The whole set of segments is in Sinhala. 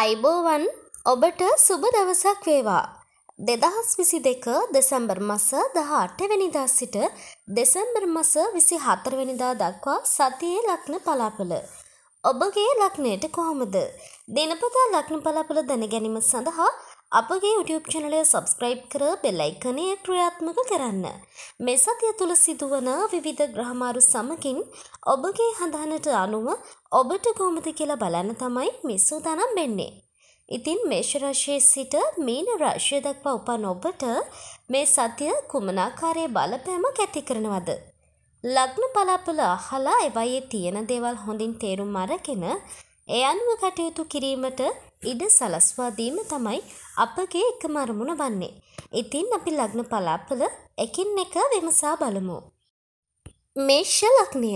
අයිබෝවන් ඔබට සුබ දවසක් වේවා. දෙදහස් විසි දෙක දෙසැම්බර් මස දහට වෙනිදා සිට දෙසැම්බර් මස විසි හතරවෙනිදා දක්වා සතියේ ලක්න පලාපල. ඔබගේ ලක්නයට කොහොමද. දිනපතා ලක්න පලාපල දැන ගැනීම සඳහා අපගේ YouTube චැනලය සබස්ක්‍රයිබ් කර බෙල්ලයිකනය ක්‍රියාත්මක කරන්න. මෙසතිය තුළ සිදුවන විවිධ ග්‍රහමාරු සමකින් ඔබගේ හඳහනට අනුව ඔබට කොමද කියලා බලන්න තමයි මිස්සූදානම් වෙන්නේ. ඉතින් මේෂරශයේ සිට මීන රශ්‍ය දක්වා උපන් ඔබට මේ සතිය කුමනාකාරයේ බලපෑම ඇති කරනවද. ලග්න පලාපල අහලා එවයේ තියෙන දේවල් හොඳින් තේරුම් අරගෙන ඒ අනුව කටයුතු කිරීමට ඉඩ සලස්වා දීම තමයි අපගේ එකම අරමුණ වන්නේ. ඉතින් අපි ලග්න පලාපල එකින් එක විමසා බලමු. මේෂ ලග්නය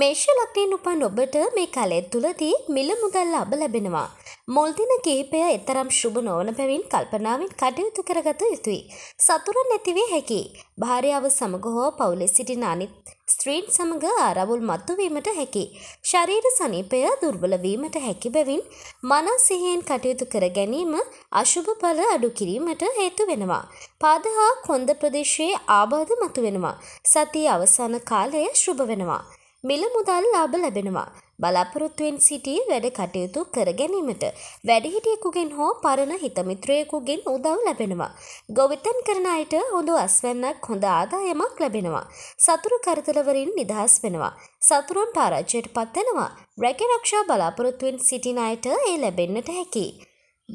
මේෂ ලග්නයෙන් උපන් ඔබට මේ කාලය තුලදී මිල මුදල් ලාභ ලැබෙනවා. මුල් දින කිහිපය එතරම් සුබ නොවන බැවින් කල්පනාවෙන් කටයුතු කරගත යුතුයි. සතුරන් නැතිවේ හැකියි. භාර්යාව සමග හෝ පවුලේ සිටින අනිත් ස්ත්‍රීන් සමඟ ආරවුල් මත්තුවීමට හැකි. ශරීර සනීපය දුර්වලවීමට හැකි බැවින් මනසිහයෙන් කටයුතු කර ගැනීම අශුභඵල අඩු කිරීමට හේතු වෙනවා. පාද හා කොන්ද ප්‍රදේශයේ ආබාධ මතුවෙනවා. සතිය අවසාන කාලය ශුභ වෙනවා. මිල මුදල් ලාභ ලැබෙනවා. බලාපොරොත්තුවෙන් සිටියේ වැඩ කටයුතු කර ගැනීමට වැඩිහිටියෙකුගෙන් හෝ පරණ හිතමිත්‍රයෙකුගෙන් උදව් ලැබෙනවා. ගොවිතැන් කරන අයට හොඳ අස්වැන්නක් හොඳ ආදායමක් ලැබෙනවා. සතුරු කරදරවලින් නිදහස් වෙනවා. සතුරුන්ට ආරක්ෂයට පත්වෙනවා. රැකරක්ෂා බලාපොරොත්තුවෙන් සිටින අයට ඒ ලැබෙන්නට හැකි.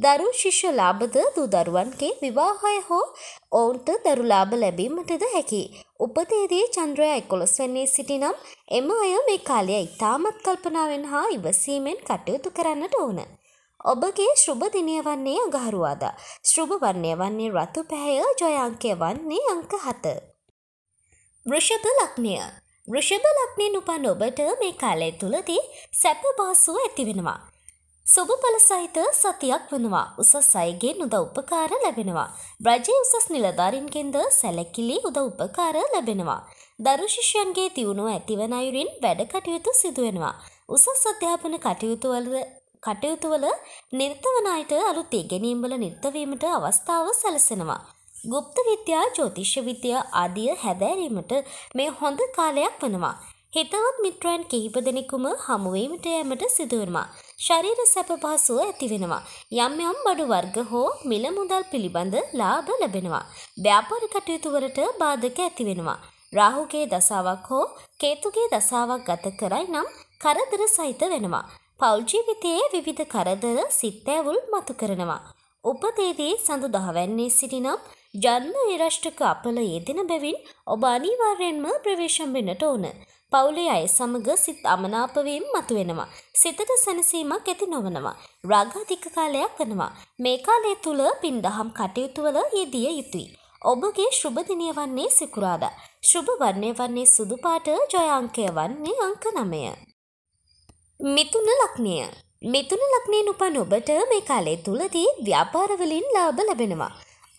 දරු ශිෂ්‍ය ලාභද දූ දරුවන්ගේ විවාහය හෝ ඔවුන්ට දරු ලාභ ලැබීමටද හැකි. උපතේදී චන්ද්‍රය එකොළොස් වන්නේ සිටිනම් එම අය මේ කාලය ඉතාමත් කල්පනාවෙන් හා ඉවසීමෙන් කටයුතු කරන්නට ඕන. ඔබගේ ශෘභ දිනය වන්නේ අඟහරුවාදා. ශෘභ වන්නේ වන්නේ රතු පැහැය ජොයාංකය වන්නේ අංක හත. වෘෂභ ලක්නය වෘෂභ ලක්නෙන් උපන් ඔබට මේ කාලය තුළදී සැප බාසුව ඇතිවෙනවා. සුබඵල සහිත සතියක් වනවා උසස් අයගේ උදව් උපකාර ලැබෙනවා. රජයේ උසස් නිලධාරීන්ගෙන්ද සැලකිලි උදව් උපකාර ලැබෙනවා. දරු ශිෂ්‍යයන්ගේ දියුණුව ඇතිවන අයුරින් වැඩ කටයුතු සිදු වෙනවා. උසස් අධ්‍යාපන කටයුතුවල කටයුතුවල නිර්ත වන අයට අලුත් ඉගෙනීම්වල නිර්තවීමට අවස්ථාව සැලසෙනවා. ගුප්ත විද්‍යා ජෝතිෂ්‍ය විද්‍යා ආදිය හැදෑරීමට මේ හොඳ කාලයක් වනවා. හිතවත් මිත්‍රයන් කිහිප දෙනෙකුම හමුවීමට යෑමට සිදුවනවා. ශරීර සැප පහසුව ඇති වෙනවා. යම් යම් බඩු වර්ග හෝ මිල මුදල් පිළිබඳ ලාභ ලැබෙනවා. ව්‍යාපාර කටයුතු වලට බාධක ඇති වෙනවා. රාහුගේ දසාවක් හෝ කේතුගේ දසාවක් ගත කරයි නම් කරදර සහිත වෙනවා. පෞල් ජීවිතයේ විවිධ කරදර සිත්ඇවුල් මතු කරනවා. උපතේදී සඳුදාවැන්නේ සිටිනම් ජන්ම ඉරෂ්ටක අපල යෙදෙන බැවින් ඔබ අනිවාර්යෙන්ම ප්‍රවේශම් වෙන්නට ඕන. පවුලේ අය සමග සිත් අමනාප වීම මතුවෙනවා. සිතට සැනසීමක් ඇති නොවනවා. රාග අධික කාලයක් වෙනවා. මේ කාලය තුල පින්දහම් කටයුතු වල යෙදිය යුතුයි. ඔබගේ ශුභ දිනය වන්නේ සිකුරාදා. ශුභ වර්ණය වන්නේ සුදු පාට, ජය අංකය වන්නේ අංක 9. මිතුන ලග්නය මිතුන ලග්නයෙන් උපන් ඔබට මේ කාලය තුලදී ව්‍යාපාරවලින් ලාභ ලැබෙනවා.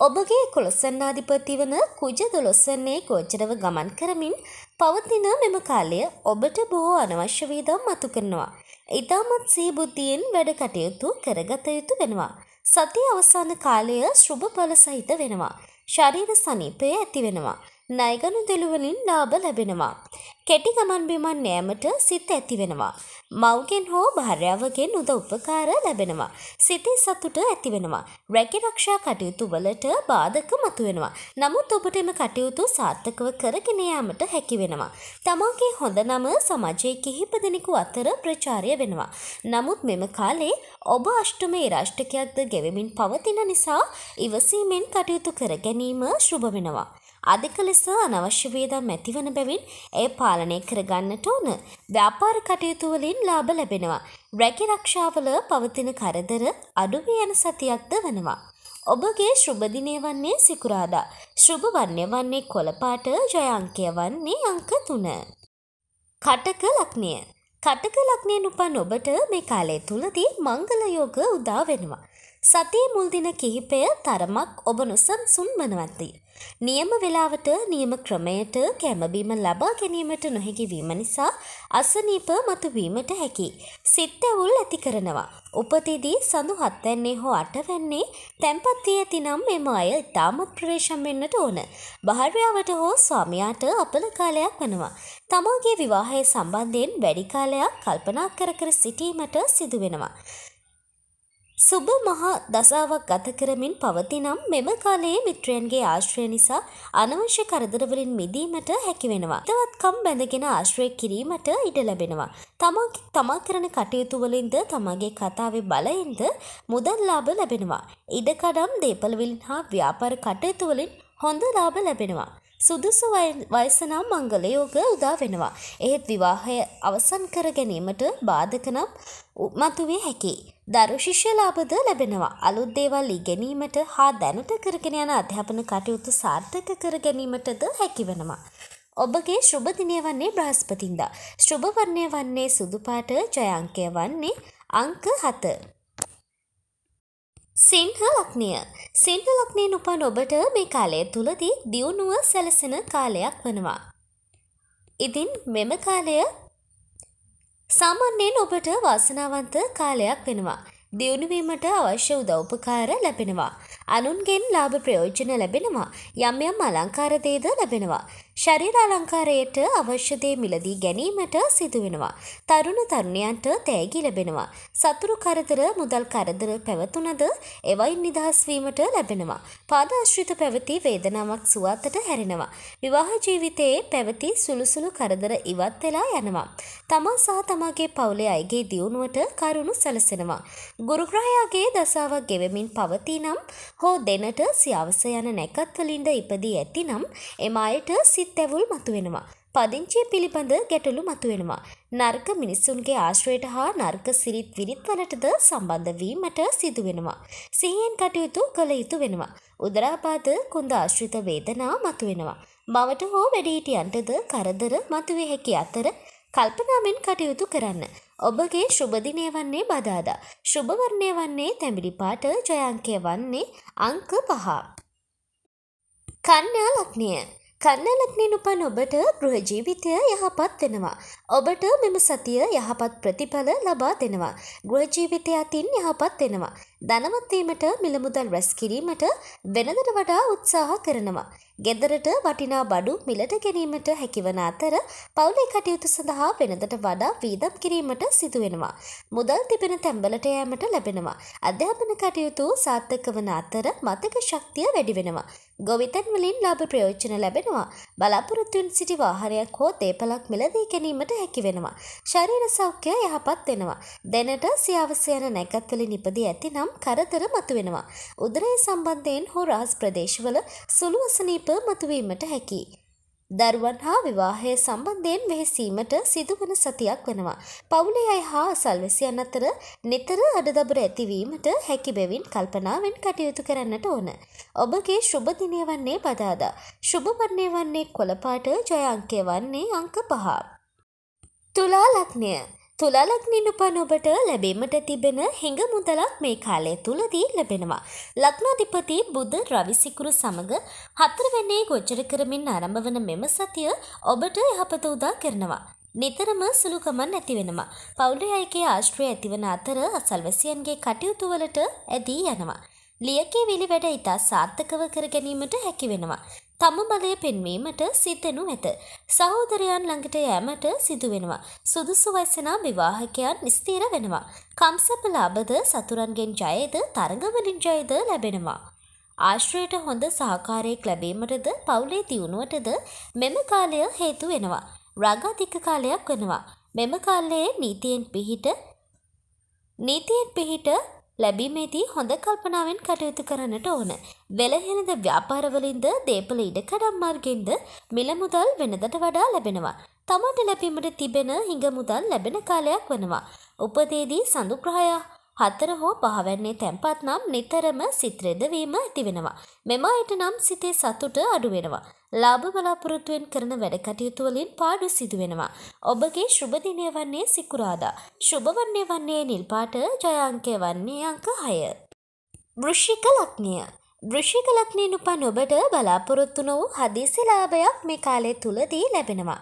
ඔබගේ කොළොස්සන්නාධිපති වන කුජ දොළොස්සන්නේ ගෝචරව ගමන් කරමින් පවතින මෙම කාලය ඔබට බොහෝ අනවශ්‍ය වේදම් මතු කරනවා. ඉතාමත් සීබුද්ධියෙන් වැඩ කටයුතු කරගත යුතු වෙනවා. සතිය අවසාන කාලය ශුභ ඵල සහිත වෙනවා. ශරීර සනීපය ඇති වෙනවා. ණයගනු දෙළුවලින් ලාභ ලැබෙනවා. කෙටි ගමන් බිමන් නෑමට සිත ඇති වෙනවා. මව්ගෙන් හෝ භාර්යාවගෙන් උද උපකාර ලැබෙනවා. සිතේ සතුට ඇති වෙනවා. රැකී රක්ෂා කටයුතු වලට බාධක මතුවෙනවා. නමුත් ඔබට එම කටයුතු සාර්ථකව කරගෙන යාමට හැකි වෙනවා. තමාගේ හොඳ නම සමාජයේ කිහිප දෙනෙකු අතර ප්‍රචාරය වෙනවා. නමුත් මෙම කාලේ ඔබ අෂ්ටමේ රාෂ්ටකයක්ද ගෙවමින් පවතින නිසා ඉවසීමෙන් කටයුතු කර ගැනීම ශුභ වෙනවා. අධික ලෙස අනවශ්‍ය වියදම් ඇතිවන බැවින් එය පාලනය කරගන්නට ඕන. ව්‍යාපාර කටයුතු වලින් ලාභ ලැබෙනවා. රැකී රක්ෂාවල පවතින කරදර අඩු වී යන සතියක්ද වෙනවා. ඔබගේ ශුභ දිනේ වන්නේ සිකුරාදා. ශුභ වන්නේ වන්නේ කොළපාට ජය අංකය වන්නේ අංක 3. කටක ලග්නය. කටක ලග්නයෙන් උපන් ඔබට මේ කාලය තුලදී මංගල යෝග උදා වෙනවා. සතිය මුල්දින කිහිපය තරමක් ඔබ නොසන් සුන්බනවත්දී. නියම වෙලාවට නියම ක්‍රමයට කැමබීම ලබා ගැනීමට නොහැකිවීම නිසා අසනීප මතුවීමට හැකි. සිත්තැවුල් ඇති කරනවා. උපතිදී සඳු හත්වැන්නේ හෝ අටවැන්නේ තැන්පත්තිය ඇතිනම් මෙම අය ඉතාමත් ප්‍රවේශම් වෙන්නට ඕන. භාර්යාවට හෝ ස්වාමයාට අපල කාලයක් වනවා. තමාගේ විවාහය සම්බන්ධයෙන් වැඩි කාලයක් කල්පනා කර කර සිටීමට සිදුවෙනවා. සුබ මහා දසාවක් ගත කරමින් පවතිනම් මෙම කාලයේ මිත්‍රයන්ගේ ආශ්‍රය නිසා අනවශ්‍ය කරදරවලින් මිදීමට හැකි වෙනවා. තවත්කම් බැඳගෙන ආශ්‍රය කිරීමට ඉඩ ලැබෙනවා. තමා තමා කරන කටයුතු වලින්ද තමාගේ කතාවේ බලයෙන්ද මුදල් ලාභ ලැබෙනවා. ඉඩකඩම් දේපල වලින් හා ව්‍යාපාර කටයුතු වලින් හොඳ ලාභ ලැබෙනවා. සුදුසු වයස නම් මංගල යෝග උදා වෙනවා. එහෙත් විවාහය අවසන් කර ගැනීමට බාධක නම් මතුවේ හැකියි. දරු ශිෂ්‍ය ලාභද ලැබෙනවා අලුත් දේවල් ඉගෙනීමට හා දැනට කරගෙන යන අධ්‍යාපන කටයුතු සාර්ථක කර ගැනීමටද හැකිවනවා. ඔබගේ ශ්‍රභදිනය වන්නේ බ්‍රහස්පතින්දා. ශ්‍රභවර්ණය වන්නේ සුදුපාට ජයංකය වන්නේ අංක හත. සිංහ ලක්නිය සිංහ ලක්නයෙන් උපන් ඔබට මේ කාලය තුළදී දියුණුව සැලසෙන කාලයක් වනවා. ඉතින් මෙම කාලය සාමාන්‍යයෙන් ඔබට වාසනාවන්ත කාලයක් වෙනවා. දියුණුවීමට අවශ්‍ය උදව්පකාර ලැබෙනවා. අනුන්ගෙන් ලාභ ප්‍රයෝජන ලැබෙනවා. යම් යම් අලංකාරදේද ලැබෙනවා. ශරීර අලංකාරයට අවශ්‍ය දේ මිලදී ගැනීමට සිදුවෙනවා. තරුණ තරුණයන්ට තෑගි ලැබෙනවා. සතුරු කරදර මුදල් කරදර පැවතුනද එවයින් නිදහස් වීමට ලැබෙනවා. පාදාශ්‍රිත පැවති වේදනාවක් සුවතට හැරෙනවා. විවාහ ජීවිතයේ පැවති සුළුසුළු කරදර ඉවත් වෙලා යනවා. තමා සහ තමාගේ පවුලේ අයගේ දියුණුවට කරුණු සැලසෙනවා. ගුරුග්‍රහයාගේ දසාවක් ගෙවමින් පවතිනම් හෝ දෙනට සියවස යන නැකත් වලින්ද ඉපදී ඇතිනම් එම අයට සි සිත් ඇවුල් මතුවෙනවා. පදිංචිය පිළිබඳ ගැටලු මතුවෙනවා. නර්ක මිනිස්සුන්ගේ ආශ්‍රයට හා නර්ක සිරිත් විරිත් වලටද සම්බන්ධ වීමට සිදුවෙනවා. සිහියෙන් කටයුතු කළ යුතු වෙනවා. උදරාපාද කොඳ ආශ්‍රිත වේදනා මතුවෙනවා. මවට හෝ වැඩිහිටියන්ටද කරදර මතුවේ හැකි අතර කල්පනාවෙන් කටයුතු කරන්න. ඔබගේ ශුභදිනය වන්නේ බදාදා. ශුභවර්ණය වන්නේ තැමිලි පාට ජයංකය වන්නේ අංක පහ. කන්‍යා ලක්නිය කන්නලක්නෙනුපන් ඔබට ගෘහජීවිතය යහපත් වෙනවා. ඔබට මෙම සතිය යහපත් ප්‍රතිඵල ලබා දෙනවා. ගෘහජීවිතය අතින් යහපත් වෙනවා. ධනවත්වීමට මිලමුදල් රැස් කිරීමට වෙනදට වඩා උත්සාහ කරනවා. ගෙදරට වටිනා බඩු මිලට ගැනීමට හැකිවන අතර පවුලේ කටයුතු සඳහා වෙනදට වඩා වීදම් කිරීමට සිදුවෙනවා. මුදල් තිබෙන තැම්බලට යෑමට ලැබෙනවා. අධ්‍යාපන කටයුතු සාර්ථක වන අතර මතක ශක්තිය වැඩි වෙනවා. ගොවිතැන් වලින් ලාභ ප්‍රයෝජන ලැබෙනවා. වෙනවා. බලාපොරොත්තුන් සිටි වාහනයක් හෝ දේපලක් මිලදී ගැනීමට හැකි වෙනවා. ශරීර සෞඛ්‍යය යහපත් වෙනවා. දැනට සියාවස යන නැකත්වලින් ඉපදී ඇති නම් කරදර මතුවෙනවා. උදරය සම්බන්ධයෙන් හෝ රහස් ප්‍රදේශවල සුළු අසනීප මතුවීමට හැකි. දරුවන් හා විවාහය සම්බන්ධයෙන් වෙහෙසීමට සිදුවන සතියක් වෙනවා. පවුලේ අය හා අසල්වැසියන් අතර නිතර අඩදබර ඇතිවීමට හැකි බැවින් කල්පනාවෙන් කටයුතු කරන්නට ඕන. ඔබගේ ශුභ දිනය වන්නේ බදාදා. ශුභ වන්නේ වන්නේ කොළපාට ජය අංකය වන්නේ අංක පහ. තුලා ලග්නය තුලාලග්නි උපන් ඔබට ලැබීමට තිබෙන හිඟ මුදලක් මේ කාලය තුලදී ලැබෙනවා. ලග්නාධිපති බුද රවිසිකුරු සමග හතරවැන්නේ ගොචර කරමින් ආරම්භ වන මෙම සතිය ඔබට යහපත උදා කරනවා. නිතරම සුළුකමන් ඇති වෙනවා. පෞලි අයගේ ආශ්‍රය ඇතිවන අතර අසල්වැසියන්ගේ කටයුතු වලට ඇදී යනවා. ලියකේ විලි වැඩ ඉතා සාර්ථකව කර ගැනීමට හැකි වෙනවා. තම බලය පෙන්වීමට සිතෙනු ඇත. සහෝදරයන් ළඟට යෑමට සිදු වෙනවා. සුදුසු වයසනා විවාහකයන් ස්ථීර වෙනවා. කම්සපලාබද සතුරන්ගෙන් ජයද තරඟවලින් ජයද ලැබෙනවා. ආශ්‍රයට හොඳ සහකාරයෙක් ලැබීමටද පවුලේ දියුණුවටද මෙම කාලය හේතු වෙනවා. රගාධික කාලයක් වෙනවා. මෙම කාලයේ නීතියෙන් පිහිට නීතියෙන් පිහිට ලැබීමේදී හොඳ කල්පනාවෙන් කටයුතු කරන්නට ඕන. වෙළහෙළද ව්‍යාපාරවලින්ද දේපල ඉඩ කඩම් මාර්ගෙන්ද මිල මුදල් වෙනදට වඩා ලැබෙනවා. තමන්ට ලැබීමට තිබෙන හිඟ මුදල් ලැබෙන කාලයක් වෙනවා. උපතේදී සඳුග්‍රහයා හතර හෝ පහවැන්නේ තැන්පත් නම් නිතරම සිත්‍රෙදවීම ඇතිවෙනවා. මෙම අයට නම් සිතේ සතුට අඩුවෙනවා. ලාභ බලාපොරොත්තුවෙන් කරන වැඩ කටයුතුවලින් පාඩු සිදුවෙනවා. ඔබගේ ශුභදිනය වන්නේ සිකුරාදා. ශුභවන්නේ වන්නේ නිල්පාට ජයංකය වන්නේ අංක හය. වෘෂික ලක්නිය. වෘෂික ලක්නයෙන් උපන් ඔබට බලාපොරොත්තු නොවූ හදිසි ලාභයක් මේ කාලය තුලදී ලැබෙනවා.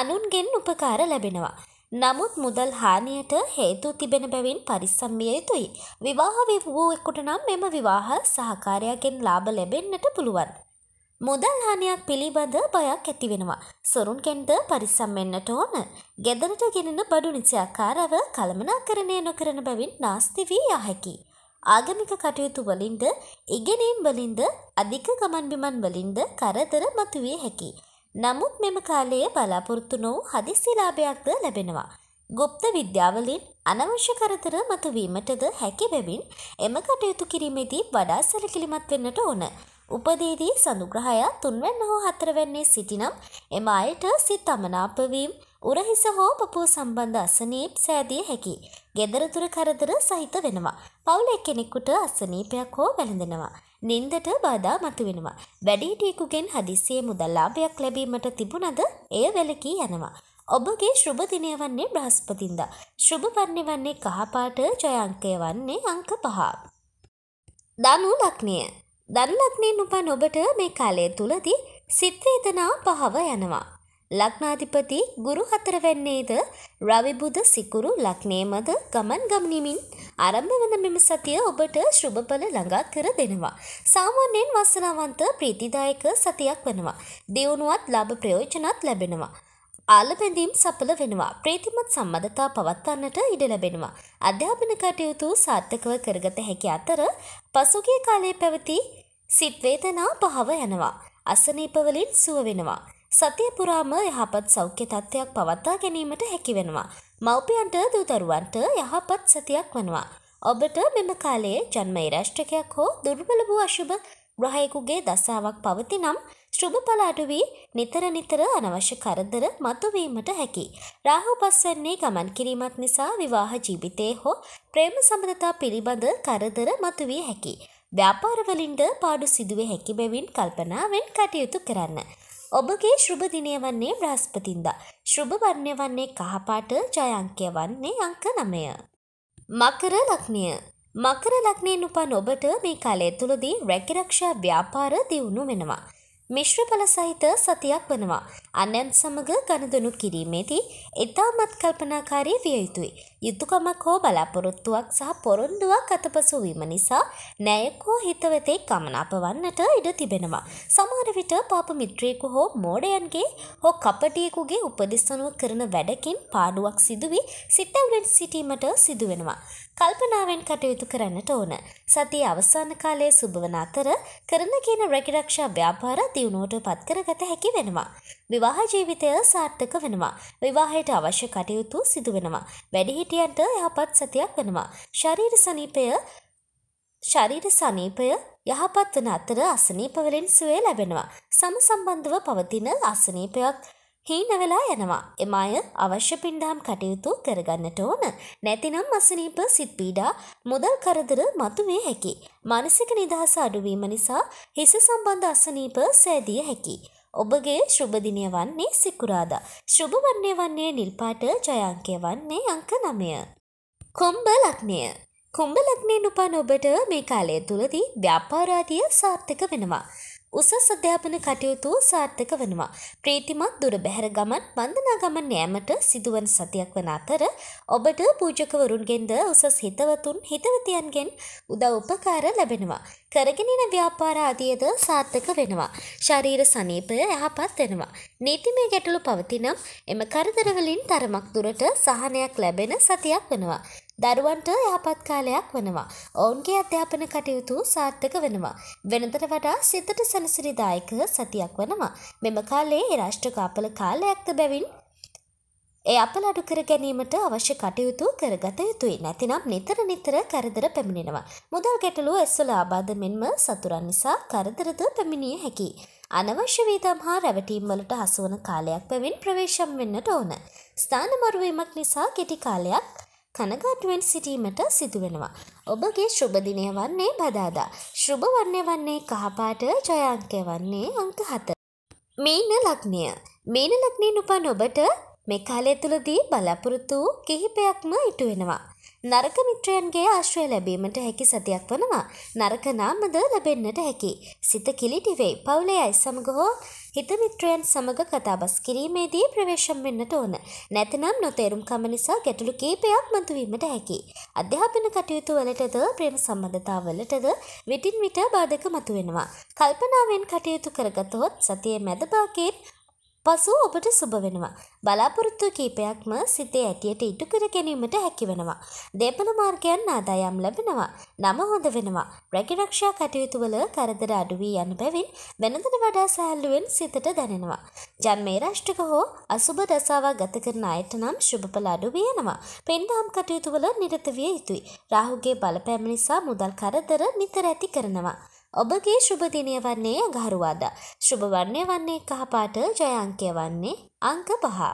අනුන්ගෙන් උපකාර ලැබෙනවා. නමුත් මුදල් හානියට හේතු තිබෙන බැවින් පරිස්සම් විය යුතුයි. විවාහ වූවෙකුට නම් මෙම විවාහ සහකාරයාගෙන් ලාභ ලැබෙන්නට පුළුවන්. මුදල් හානියක් පිළිබඳ බයක් ඇති වෙනවා. සොරුන්ගෙන්ද පරිස්සම් වෙන්නට ඕන. ගෙදරට ගෙනෙන බඩු නිසියාකාරව කළමනාකරණය නොකරන බැවින් නාස්ති වී යා හැකියි. ආගමික කටයුතු වලින්ද ඉගෙනීම් වලින්ද අධික ගමන් බිමන් වලින්ද කරදර මතුවිය හැකියි. නමුත් මෙම කාලයේ බලාපොරොත්තු නොවූ හදිස්සි ලාභයක්ද ලැබෙනවා. ගුප්ත විද්‍යාවලින් අනවශ්‍ය කරදර මතුවීමටද හැකි බැවින් එම කටයුතු කිරීමේදී වඩා සැලකිලිමත් වෙන්නට ඕන. උපදේදී සඳුග්‍රහයා තුන්වැන්න හෝ හතරවැන්නේ සිටිනම් එම අයට සිත් අමනාප වීම උරහිස හෝ පපුව සම්බන්ධ අසනීප සෑදිය හැකි. ගෙදරතුර කරදර සහිත වෙනවා. පවුල එක්කෙනෙකුට අසනීපයක් හෝ වැළඳෙනවා. නින්දට බාධා මතුවෙනවා. වැඩිහිටියෙකුගෙන් හදිස්සියේ මුදල් ලාභයක් ලැබීමට තිබුණද එය වැළකී යනවා. ඔබගේ ශුභ දිනය වන්නේ බ්‍රහස්පතින්දා. ශුභ වන්නේ වන්නේ කහපාට ජයංකය වන්නේ අංක පහ. ධනු ලග්නය. ධනු ලග්නයෙන් උපන් ඔබට මේ කාලය තුලදී සිත් වේදනා පහව යනවා. ලක්නාධිපති ගුරු හතරවැන්නේද රවිබුද සිකුරු ලක්නේමද ගමන් ගමනිමින් ආරම්භ වන මෙම සතිය ඔබට ශුභඵල ළඟා කර දෙනවා. සාමාන්‍යයෙන් වස්සනාවන්ත ප්‍රීතිදායක සතියක් වෙනවා. දියුණුවත් ලාභ ප්‍රයෝජනත් ලැබෙනවා. ආලබැඳීම් සඵල වෙනවා. ප්‍රීතිමත් සම්බන්ධතා පවත්වන්නට ඉඩ ලැබෙනවා. අධ්‍යාපන කටයුතු සාර්ථකව කරගත හැකි අතර පසුගිය කාලයේ පැවති සිත් වේදනා පහව යනවා. අසනීපවලින් සුව වෙනවා. සතිය පුරාම යහපත් සෞඛ්‍ය තත්ත්වයක් පවත්වා ගැනීමට හැකිවෙනවා. මව්පියන්ට දූදරුවන්ට යහපත් සතියක් වනවා. ඔබට මෙම කාලයේ ජන්ම ඉරාෂ්ටකයක් හෝ දුර්බල වූ අශුභ ග්‍රහයකුගේ දසාවක් පවතිනම් ශ්‍රභ පලාඩු වී නිතර නිතර අනවශ්‍ය කරදර මතුවීමට හැකි. රාහු පස්සන්නේ ගමන් කිරීමත් නිසා විවාහ ජීවිතයේ හෝ ප්‍රේම සබඳතා පිළිබඳ කරදර මතුවිය හැකි. ව්‍යාපාරවලින්ට පාඩු සිදුවේ හැකි බැවින් කල්පනාවෙන් කටයුතු කරන්න. ඔබගේ ශුභ දිනය වන්නේ බ්‍රහස්පතින්දා. ශුභ වර්ණය වන්නේ කහපාට ජයංකය වන්නේ අංක 9. මකර ලග්නය මකර ලග්නයෙන් උපන් ඔබට මේ කාලය තුළදී රැකිරක්ෂා ව්‍යාපාර දියුණු වෙනවා. මිශ්‍ර ඵල සහිත සතියක් වනවා. අනයන් සමග ගනුදෙනු කිරීමේදී ඊටමත් කල්පනාකාරී විය යුතුයි. යුතුයකමක් හෝ බලාපොරොත්තුවක් සහ පොරොන්දුවක් අතපසු වීම නිසා ණයක හෝ හිතවතේ කමනාපවන්නට ඉඩ තිබෙනවා. සමහර විට පාප මිත්‍රයෙකු හෝ මෝඩයන්ගේ හෝ කපටියෙකුගේ උපදෙස් අනුව කරන වැඩකින් පාඩුවක් සිදු වී සිත ඇවුලෙන් සිටීමට සිදු වෙනවා. කල්පනාවෙන් කටයුතු කරන්නට ඕන. සතිය අවසාන කාලයේ සුබ වන අතර කරන කියන රැකිරක්ෂා ව්‍යාපාර දියුණු දියුණුවට පත් කරගත හැකි වෙනවා. විවාහ ජීවිතය සාර්ථක වෙනවා. විවාහයට අවශ්‍ය කටයුතු සිදු වෙනවා. වැඩිහිටියන්ට යහපත් සතියක් වෙනවා. ශරීර සනීපය ශරීර සනීපය යහපත් වන අතර අසනීපවලින් සුවය ලැබෙනවා. සම සම්බන්ධව පවතින අසනීපයක් හීනවෙලා යනවා. එම අය අවශ්‍ය පින්ඩාම් කටයුතු කරගන්නට ඕන. නැතිනම් අසනීප සිත් පීඩා මුදල් කරදර මතුවේ හැකි. මානසික නිදහස අඩුවීම නිසා හිස සම්බන්ධ අසනීප සෑදිය හැකි. ඔබගේ ශුභ දිනය වන්නේ සිකුරාදා. ශුභ වන්නේ වන්නේ නිල්පාට ජයාංකය වන්නේ අංක 9. කුම්භ ලග්නය කුම්භ ලග්නයෙන් උපන් ඔබට මේ කාලය තුලදී ව්‍යාපාරාදිය සාර්ථක වෙනවා. උසස් අධ්‍යාපන කටයුතු සාර්ථක වනවා. ප්‍රීතිමත් දුර බැහැර ගමන් වන්දනා ගමන් යෑමට සිදුවන සතියක් වන අතර ඔබට පූජකවරුන්ගෙන්ද උසස් හිතවතුන් හිතවතියන්ගෙන් උදව් උපකාර ලැබෙනවා. කරගෙන යන ව්‍යාපාර ආදියද සාර්ථක වෙනවා. ශරීර සනීපය යහපත් වෙනවා. නීතිමය ගැටලු පවතිනම් එම කරදරවලින් තරමක් දුරට සහනයක් ලැබෙන සතියක් වෙනවා. දරුවන්ට යහපත් කාලයක් වෙනවා. ඔවුන්ගේ අධ්‍යාපන කටයුතු සාර්ථක වෙනවා. වෙනතට වඩා සිතට සනසිරිදායක සතියක් වෙනවා. මෙම කාලයේ රාෂ්ට්‍රකාපල කාලයක්ද බැවින් ඒ අපල අඩු කර ගැනීමට අවශ්‍ය කටයුතු කරගත යුතුයි. නැතිනම් නිතර නිතර කරදර පැමිණෙනවා. මුදල් ගැටලු ඇස්වල ආබාධ මෙන්ම සතුරන් නිසා කරදරද පැමිණිය හැකි. අනවශ්‍ය වීදම් හා රැවටීම් වලට හසුවන කාලයක් පැමිණ ප්‍රවේශම් වෙන්නට ඕන. ස්ථාන මරුවීමක් නිසා කෙටි කාලයක් කනගාටුවෙන් සිටීමට සිදුවෙනවා. ඔබගේ ශුභදිනය වන්නේ බදාදා. ශුභ වර්ණය වන්නේ කහපාට ජයාංකය වන්නේ අංක හත. මීන ලක්නය. මීන ලක්නයෙන් උපන් ඔබට මේ කාලය තුළදී බලාපොරොත්තු කිහිපයක්ම ඉටුවෙනවා. නරක මිත්‍රයන්ගේ ආශ්‍රය ලැබීමට හැකි සතියක් වනවා. නරක නාමද ලැබෙන්නට හැකි. සිත කිලිටි වෙයි. පවුලේ අය සමග හෝ හිත මිත්‍රයන් සමග කතාබස් කිරීමේදී ප්‍රවේශම් වෙන්නට ඕන. නැතිනම් නොතේරුම්කම නිසා ගැටලු කීපයක් මතුවීමට හැකි. අධ්‍යාපන කටයුතු වලටද ප්‍රේම සම්බන්ධතාවලටද විටින් විට බාධක මතුවෙනවා. කල්පනාවෙන් කටයුතු කරගතොත් සතියේ මැද භාගයේ පසුව ඔබට සුබ වෙනවා. බලාපොරොත්තු කීපයක්ම සිතේ ඇටියට ඉටු කර ගැනීමට හැකි වෙනවා. දේපන මාර්ගයන් ආදායම් ලැබෙනවා. නම හොඳ වෙනවා. රැකිරක්ෂා කටයුතු වල කරදර අඩු වී යන බැවින් වෙනදට වඩා සැහැල්ලුවෙන් සිතට දැනෙනවා. ජන්මේ රාෂ්ටක හෝ අසුබ දසාවක් ගත කරන අයට නම් සුබඵල අඩු වී යනවා. පෙන්දාම් කටයුතු වල නිරත විය යුතුයි. රාහුගේ බලපෑම නිසා මුදල් කරදර නිතර ඇති කරනවා. ඔබගේ ශුභදිනය වන්නේ අගහරුවාදා. ශුභවර්ණය වන්නේ කහපාට ජයංකය වන්නේ අංක පහ.